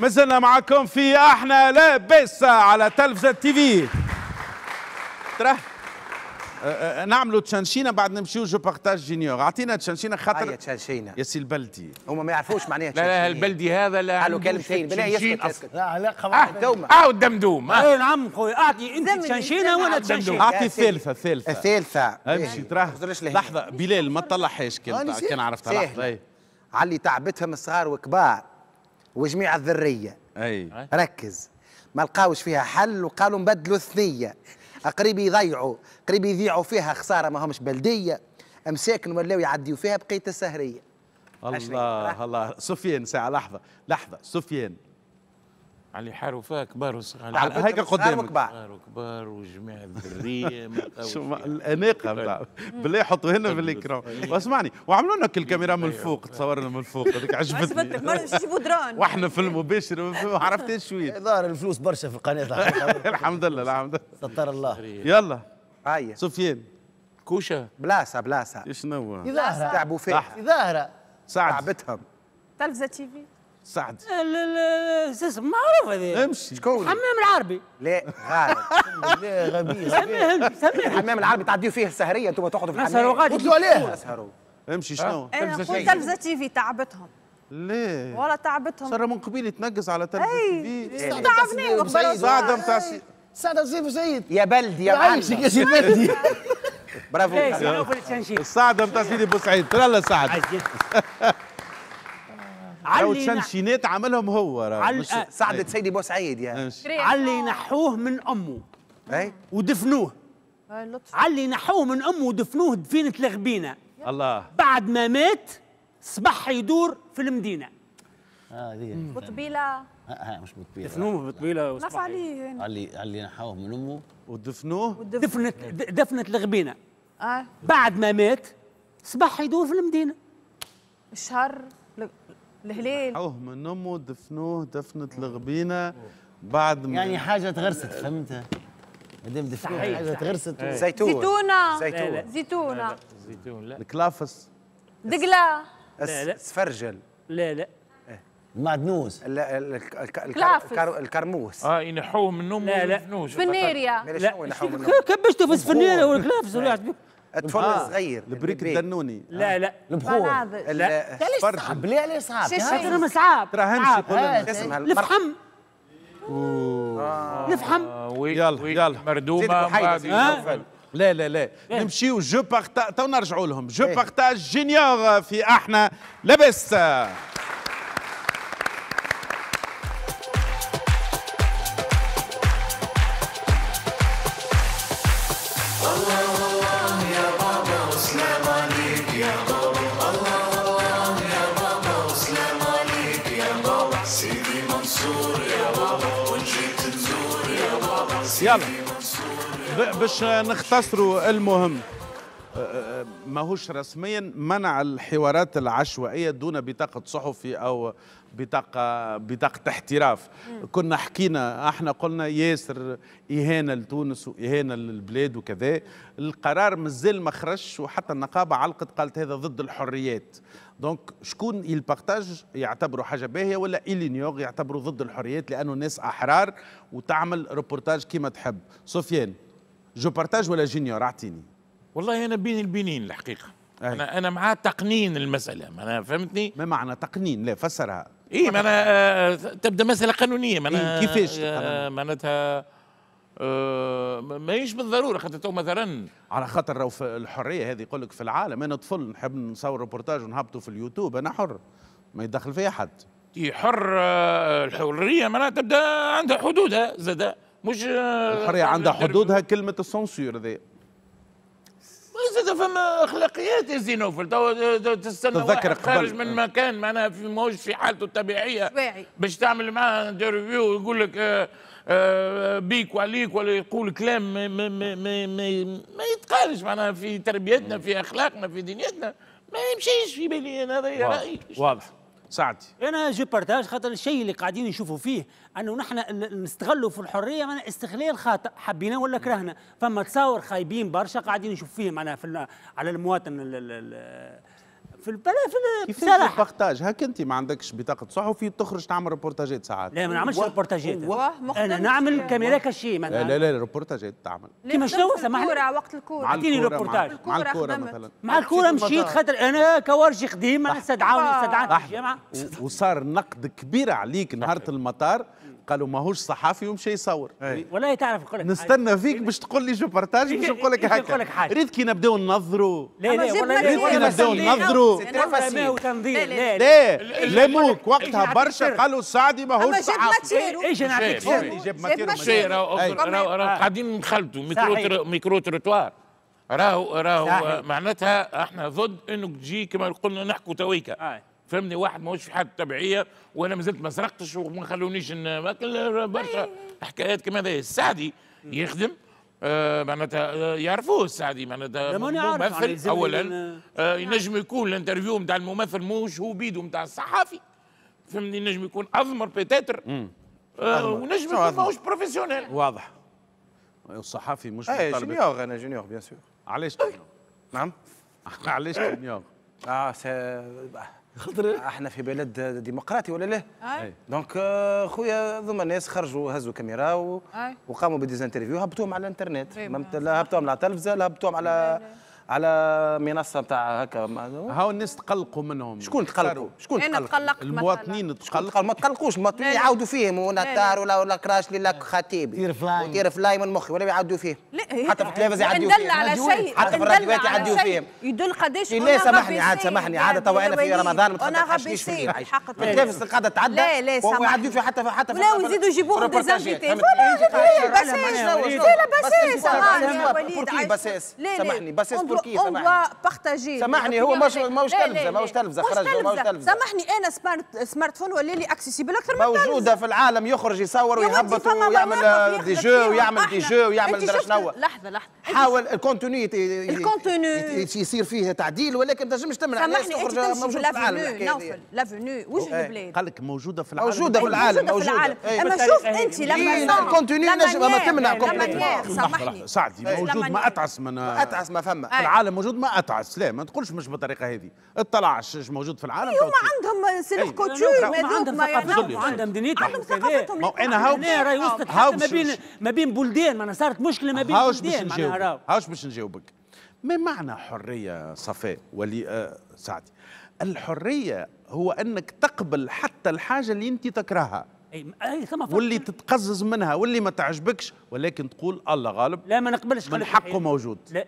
مازلنا معكم في احنا لاباس على تلفزة تي في ترى أه، أه، نعملوا تشانشينا بعد نمشيو جو بارتاج جينيور اعطينا تشانشينا خاطر تشانشينا يا سي البلدي هما ما يعرفوش معناها تشانشينا لا لا البلدي هذا لا قالوا كلمتين بلا يسكت لا علاقه اه دوما اه الدمدوم اه, آه. إيه، نعم خويا اعطي انت تشانشينا وانا تشانشينا اعطي الثالثه الثالثه الثالثه امشي تراه لحظه بلال ما تطلعهاش كان عرفتها لحظه علي اللي تعبتهم صغار وكبار وجميع الذريه اي ركز ما لقاوش فيها حل وقالوا نبدلوا الثنيه قريب يضيعوا قريب يضيعوا فيها خساره ما همش بلديه أمساكن ولاو يعديوا فيها بقيه السهريه الله الله سفيان ساعه لحظه لحظه سفيان على حاروا فيها كبار وصغار على هيك قدامك كبار وكبار وجماعة الذرية شو الأناقة طيب. بالله حطوا هنا في طيب. الإكران واسمعني وعملوا لنا الكاميرا من أيوة. الفوق تصورنا من الفوق هذيك عجبتني مرة جيبوا درون واحنا في المباشر ما عرفتش شوية ظاهر الفلوس برشا في القناة الحمد لله الحمد لله ستر الله يلا هيا سفيان كوشة بلاصة بلاصة شنو هو؟ ظاهرة تعبوا فيها ظاهرة تعبتهم تلفزة تي في سعد معروف هذا امشي شكون حمام العربي لا غالب لا غبي الحمام العربي تعديوا فيه السهريه انتم تقعدوا في الحمام نسهروا غادي قلت له عليه نسهروا امشي شنو انا قلت تلفزه تي في تعبتهم ليه والله تعبتهم صار من قبيل يتنقص على تلفزه تي في إيه. تعبني بعد نتاع سعد زيف وسيد يا بلدي يا بلدي يا سي بلدي إيه، برافو سعد نتاع سيدي بوسعيد ترى سعد لو شنشينات عملهم هو سعدة أيوه. سيدي بوسعيد يعني علي نحوه من امه اي ودفنوه آه، علي نحوه من امه ودفنوه دفينه لغبينه الله بعد ما مات صبح يدور في المدينه اه بطبيله آه، آه، مش بطبيله دفنوه بطبيله نص عليه علي علي نحوه من امه ودفنوه دفنت دفنت لغبينه اه بعد ما مات صبح يدور في المدينه الشهر الهلال حوه من امه دفنوه دفنه الغبينه بعد ما يعني حاجه تغرست فهمتها مادام دفنوه حاجه تغرست زيتون زيتونه زيتون زيتونه زيتون لا الكلافس دقلا لا لا سفرجل لا لا المعدنوس إيه. الكرموس اه ينحوه من امه لا لا فنيريا لا كبشته في السفنيره والكلافس الطفل الصغير آه. البريك الدنوني لا لا البخور لا صعب بلي عليه صعب خاطر صعب ترى كل القسم الفحم الفحم يلا يلا مردومه لا لا لا نمشيو جو بارتاج تو نرجعوا لهم جو إيه. بارتاج جينيور في احنا لبس يلا باش نختصروا المهم ما هوش رسميا منع الحوارات العشوائية دون بطاقة صحفي أو بطاقة بطاقة احتراف كنا حكينا احنا قلنا ياسر إهانة لتونس وإهانة للبلاد وكذا القرار مازال ما خرجش وحتى النقابة علقت قالت هذا ضد الحريات دونك شكون البارتاج يعتبروا حاجه باهيه ولا الينيوغ يعتبروا ضد الحريات لانه الناس احرار وتعمل ريبورتاج كيما تحب سفيان جو بارتاج ولا جينيور اعطيني والله انا بين البنين الحقيقه أي. انا انا مع تقنين المساله ما انا فهمتني ما معنى تقنين لا فسرها اي ما انا آه تبدا مساله قانونيه ما انا إيه كيفاش آه معناتها آه ماهيش بالضروره خاطر تو مثلا على خاطر لو في الحريه هذه يقول لك في العالم انا طفل نحب نصور ريبورتاج ونهبطه في اليوتيوب انا حر ما يدخل فيا حد إيه، حر آه، الحريه معناها تبدا عندها حدودها زاد مش آه، الحريه عندها حدودها كلمه السنسور ذي زاد فما اخلاقيات يا زينوفل تستنى واحد خارج من مكان معناها ماهوش في حالته الطبيعيه باش تعمل معاه انترفيو ويقول لك آه، آه، بيك وعليك ولا يقول كلام ما, ما, ما, ما, ما يتقالش معناها في تربيتنا في اخلاقنا في دنيتنا ما يمشيش في بالي انا هذا رايي واضح سعدي انا جو بارتاج خاطر الشيء اللي قاعدين نشوفوا فيه انه نحن نستغلوا في الحريه معناها استغلال خاطئ حبينا ولا كرهنا فما تصاور خايبين برشا قاعدين نشوف فيه معناها في على المواطن في البلا في كيفاش البارتاج هاك انت ما عندكش بطاقه صحفي تخرج تعمل ريبورتاجات ساعات لا ما نعملش ريبورتاجات انا نعمل كاميرا كشي ما لا لا لا ريبورتاجات تعمل كيما شنو سمح لي وقت الكوره اعطيني ريبورتاج مع الكوره مثلا مع الكوره مشيت خاطر انا كورجي قديم استدعوني استدعوني الجامعه وصار نقد كبير عليك نهار المطار قالوا ماهوش صحفي ومشى يصور إيه. ولا تعرف نقول لك نستنى فيك باش تقول لي جو بارتاج باش نقول لك هكا ريت كي نبداو ننظروا لا لا ريت كي نبداو ننظروا لا لا موك وقتها برشا قالوا السعدي ماهوش صحفي ايش نعطيك جاب ماتير راهو قاعدين نخلطوا ميكرو ميكرو تروتوار راهو راهو معناتها احنا ضد انك تجي كما قلنا نحكوا تويكا فهمني واحد ماهوش في حاله طبيعيه وانا مازلت ما سرقتش وما خلونيش برشا حكايات كما هذا السعدي يخدم آه معناتها آه، يعرفوه السعدي معناتها ممثل يعني اولا آه نعم. ينجم يكون الانترفيو نتاع الممثل موش هو بيدو نتاع الصحافي فهمني ينجم يكون اضمر بيتاتر آه ونجم يكون ماهوش بروفيسيونيل واضح الصحافي مش اي جونيور انا جونيور بيان سور علاش نعم علاش جونيور اه خطر إيه؟ احنا في بلد ديمقراطي ولا لا؟ دونك آه، خويا ذوما الناس خرجوا هزوا كاميرا و... وقاموا بديزانترفيو هبطوهم على الانترنت هبطوهم على التلفزه هبطوهم على أي. على منصه نتاع هكا هاو الناس تقلقوا منهم شكون تقلقوا شكون تقلقوا المواطنين تقلقوا ما تقلقوش المواطنين يعاودوا فيهم ونتار ولا ولا كراش ولا خطيبي تير فلاي تير فلاي من مخي ولا يعاودوا فيه حتى في التلفاز يعديوا فيه على شيء حتى في الراديوات يعاودوا فيهم يدل قداش لا سامحني عاد سامحني عاد توا انا في رمضان ما تخرجش في حق التلفاز قاعده تعدى لا لا سامحني فيه حتى حتى لا ويزيدوا يجيبوه ديزانفيتي ولا بساس لا بساس سامحني بساس سامحني بساس كيف اون هو بارتاجي سامحني هو مش ماهوش تلفزه ماهوش تلفزه خرج ماهوش تلفزه سامحني انا سمارت سمارت فون ولا لي اكسيسيبل اكثر من موجوده في العالم يخرج يصور ويهبط ويعمل دي جو ويعمل دي جو ويعمل درشنوه لحظه لحظه حاول الكونتوني الكونتوني يصير فيه تعديل ولكن ما تنجمش تمنع الناس تخرج موجوده في العالم نوفل لافوني وجه إيه؟ البلاد قال لك موجوده في العالم موجوده في العالم موجوده اما شوف انت لما إيه، الكونتوني نجم ما تمنع سامحني سعدي موجود ما اتعس من اتعس ما فما العالم موجود ما اتعس لا ما تقولش مش بالطريقه هذه اطلع اش موجود في العالم هما عندهم كوتشور ما عندهم ثقافه عندهم دنيتهم عندهم ثقافتهم انا هاوش راهي وصلت حتى ما بين ما بين بلدان ما صارت مشكله ما بين بلدان معناها هاوش باش نجاوبك ما معنى حريه صفاء ولي آه، سعدي الحريه هو انك تقبل حتى الحاجه اللي انت تكرهها اي ثم واللي تتقزز منها واللي ما تعجبكش ولكن تقول الله غالب لا ما نقبلش من حقه موجود لا